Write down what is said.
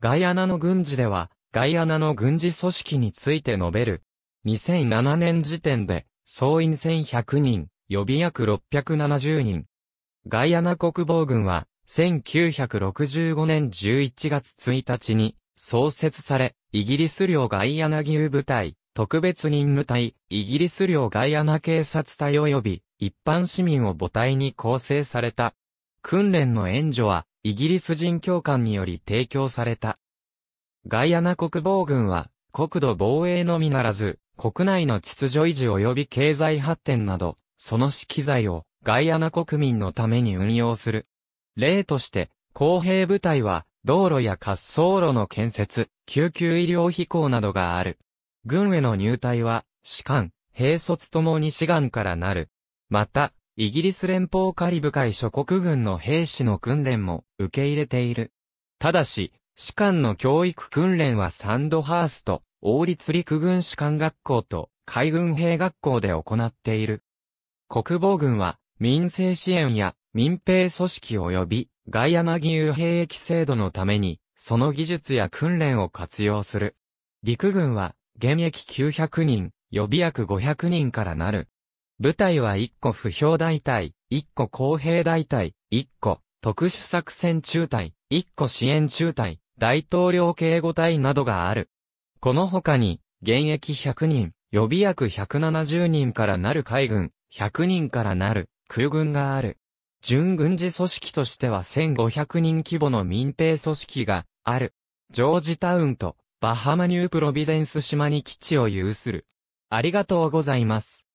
ガイアナの軍事では、ガイアナの軍事組織について述べる。2007年時点で、総員1100人、予備役670人。ガイアナ国防軍は、1965年11月1日に、創設され、イギリス領ガイアナ義勇部隊、特別任務隊、イギリス領ガイアナ警察隊及び、一般市民を母体に構成された。訓練の援助は、イギリス人教官により提供された。ガイアナ国防軍は、国土防衛のみならず、国内の秩序維持及び経済発展など、その資機材をガイアナ国民のために運用する。例として、公平部隊は、道路や滑走路の建設、救急医療飛行などがある。軍への入隊は、士官、兵卒ともに志願からなる。また、イギリス連邦カリブ海諸国軍の兵士の訓練も受け入れている。ただし、士官の教育訓練はサンドハースト、王立陸軍士官学校と海軍兵学校で行っている。国防軍は民政支援や民兵組織及びガイアナ義勇兵役制度のために、その技術や訓練を活用する。陸軍は現役900人、予備役500人からなる部隊は1個不評大隊、1個公平大隊、1個特殊作戦中隊、1個支援中隊、大統領警護隊などがある。この他に、現役100人、予備役170人からなる海軍、100人からなる空軍がある。準軍事組織としては1500人規模の民兵組織がある。ジョージタウンとバハマニュープロビデンス島に基地を有する。ありがとうございます。